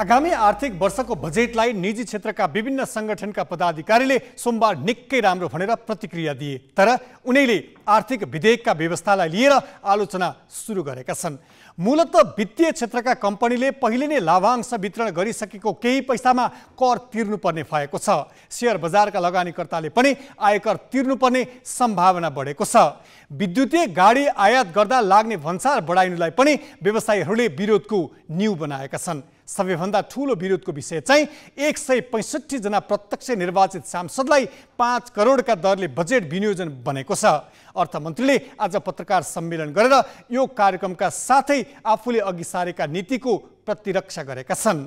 आगामी आर्थिक वर्ष को बजेट निजी क्षेत्र का विभिन्न सङ्गठनका पदाधिकारीले सोमबार सोमवार निके भनेर प्रतिक्रिया दिए तर उनैले आर्थिक विधेयकका व्यवस्थालाई लिएर आलोचना सुरु कर मूलत वित्तीय क्षेत्र का कंपनी ने पहले नई लाभांश वितरण गरिसकेको पैसा में कर तीर्न पर्ने शेयर बजार का लगानीकर्ता पनि आयकर तिर्नुपर्ने सम्भावना बढेको छ विद्युतीय गाडी आयात कर लगने भंसार बढाइनुलाई पनि विरोध को न्यू बनाएका सबैभन्दा ठुलो विरोधको विषय चाहिँ एक सय पैँसठीजना प्रत्यक्ष निर्वाचित सांसदलाई पाँच करोडका दरले बजेट विनियोजन बनेको छ अर्थमन्त्रीले आज पत्रकार सम्मेलन गरेर यो कार्यक्रमका साथै आफूले अघि सारेका नीतिको प्रतिरक्षा गरेका छन्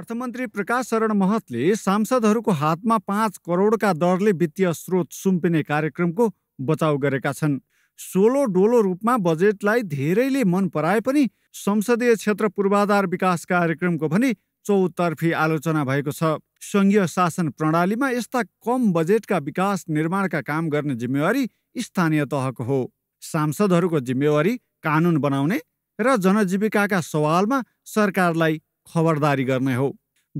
अर्थमन्त्री प्रकाश शरण महतले सांसदहरूको हातमा पाँच करोडका दरले वित्तीय स्रोत सुम्पिने कार्यक्रमको बचाउ गरेका छन् सोलो डोलो रूपमा बजेटलाई धेरैले मन पराए पनि संसदीय क्षेत्र पूर्वाधार विकास कार्यक्रमको भने चौतर्फी आलोचना भएको छ सङ्घीय शासन प्रणालीमा यस्ता कम बजेटका विकास निर्माणका काम गर्ने जिम्मेवारी स्थानीय तहको हो सांसदहरूको जिम्मेवारी कानुन बनाउने र जनजीविकाका सवालमा सरकारलाई खबरदारी गर्ने हो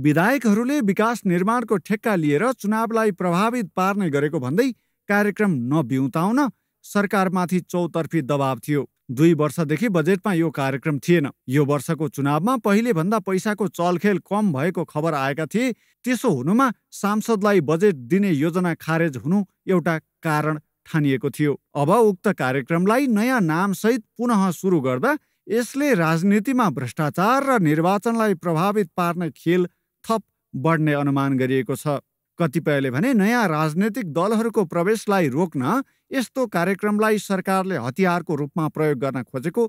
विधायकहरूले विकास निर्माणको ठेक्का लिएर चुनावलाई प्रभावित पार्ने गरेको भन्दै कार्यक्रम नबिउताउन सरकारमाथि चौतर्फी दबाव थियो दुई वर्षदेखि बजेटमा यो कार्यक्रम थिएन यो वर्षको चुनावमा पहिले भन्दा पैसाको चलखेल कम भएको खबर आएका थिए त्यसो हुनुमा सांसदलाई बजेट दिने योजना खारेज हुनु एउटा कारण ठानिएको थियो अब उक्त कार्यक्रमलाई नयाँ नामसहित पुनः सुरु गर्दा यसले राजनीतिमा भ्रष्टाचार र निर्वाचनलाई प्रभावित पार्ने खेल थप बढ्ने अनुमान गरिएको छ कतिपयले भने नयाँ राजनैतिक दलहरूको प्रवेशलाई रोक्न यस्तो कार्यक्रमलाई सरकारले हतियारको रूपमा प्रयोग गर्न खोजेको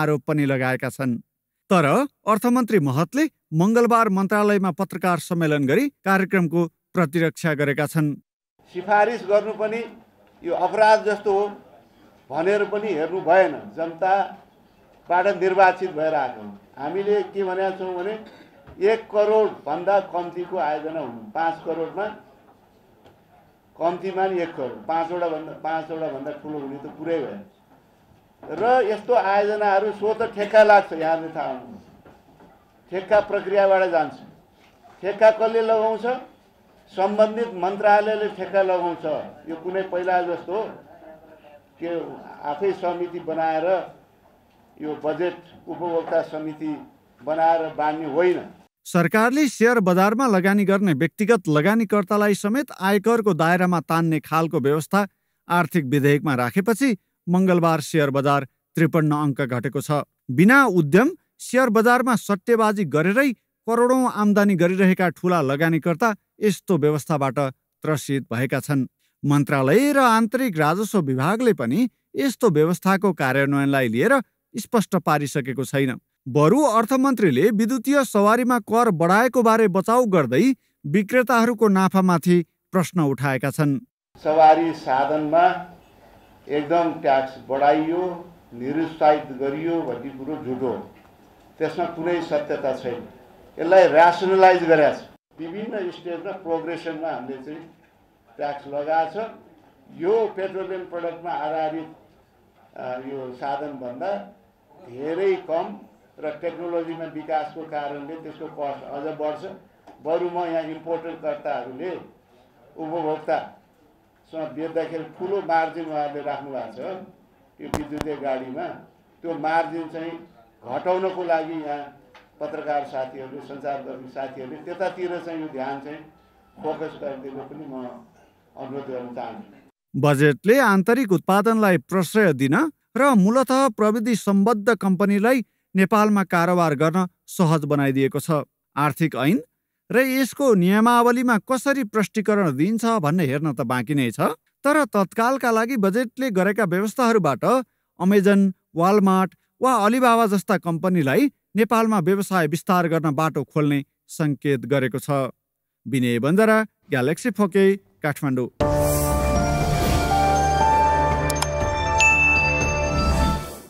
आरोप पनि लगाएका छन् तर अर्थमन्त्री महतले मङ्गलबार मन्त्रालयमा पत्रकार सम्मेलन गरी कार्यक्रमको प्रतिरक्षा गरेका छन् सिफारिस गर्नु पनि यो अपराध जस्तो हो भनेर पनि हेर्नु भएन जनताबाट निर्वाचित भएर आएको हामीले के भनेका छौँ भने एक करोडभन्दा कम्तीको आयोजना हुनु पाँच करोडमा कम्तीमा नि एक करोड पाँचवटा भन्दा पाँचवटा भन्दा ठुलो हुने त पुरै भयो र यस्तो आयोजनाहरू सो त ठेक्का लाग्छ यहाँले थाहा हुनु ठेक्का प्रक्रियाबाट जान्छ ठेक्का कसले लगाउँछ सम्बन्धित मन्त्रालयले ठेक्का लगाउँछ यो कुनै पहिला जस्तो के आफै समिति बनाएर यो बजेट उपभोक्ता समिति बनाएर बाँड्ने होइन सरकारले सेयर बजारमा लगानी गर्ने व्यक्तिगत लगानीकर्तालाई समेत आयकरको दायरामा तान्ने खालको व्यवस्था आर्थिक विधेयकमा राखेपछि मङ्गलबार सेयर बजार त्रिपन्न अङ्क घटेको छ बिना उद्यम सेयर बजारमा सट्टेबाजी गरेरै करोडौँ आम्दानी गरिरहेका ठुला लगानीकर्ता यस्तो व्यवस्थाबाट त्रसित भएका छन् मन्त्रालय र आन्तरिक राजस्व विभागले पनि यस्तो व्यवस्थाको कार्यान्वयनलाई लिएर स्पष्ट पारिसकेको छैन बरु अर्थमन्त्रीले विद्युतीय सवारीमा कर बढाएको बारे बचाउ गर्दै विक्रेताहरूको नाफामाथि प्रश्न उठाएका छन् सवारी साधनमा एकदम ट्याक्स बढाइयो निरुत्साहित गरियो भन्ने कुरो झुटो त्यसमा कुनै सत्यता छैन यसलाई ऱ्यासनलाइज गरेका छ विभिन्न स्टेजमा प्रोग्रेसनमा हामीले चाहिँ ट्याक्स लगाएको छ यो पेट्रोलियम प्रडक्टमा आधारित यो साधनभन्दा धेरै कम र टेक्नोलोजीमा विकासको कारणले त्यसको कस्ट अझ बढ्छ बरु म यहाँ इम्पोर्टकर्ताहरूले उपभोक्तासँग बेच्दाखेरि ठुलो मार्जिन उहाँहरूले राख्नु भएको छ यो विद्युतीय गाडीमा त्यो मार्जिन चाहिँ घटाउनको लागि यहाँ पत्रकार साथीहरूले सञ्चारकर्मी साथीहरूले त्यतातिर चाहिँ यो ध्यान चाहिँ फोकस गरिदिनु पनि म अनुरोध गर्न चाहन्छु बजेटले आन्तरिक उत्पादनलाई प्रश्रय दिन र मूलत प्रविधि सम्बद्ध कम्पनीलाई नेपालमा कारोबार गर्न सहज बनाइदिएको छ आर्थिक ऐन र यसको नियमावलीमा कसरी प्रष्टीकरण दिइन्छ भन्ने हेर्न त बाँकी नै छ तर तत्कालका लागि बजेटले गरेका व्यवस्थाहरूबाट अमेजन वालमार्ट वा अलिबाबा जस्ता कम्पनीलाई नेपालमा व्यवसाय विस्तार गर्न बाटो खोल्ने सङ्केत गरेको छ विनय बन्दरा ग्यालेक्सी फोके काठमाडौँ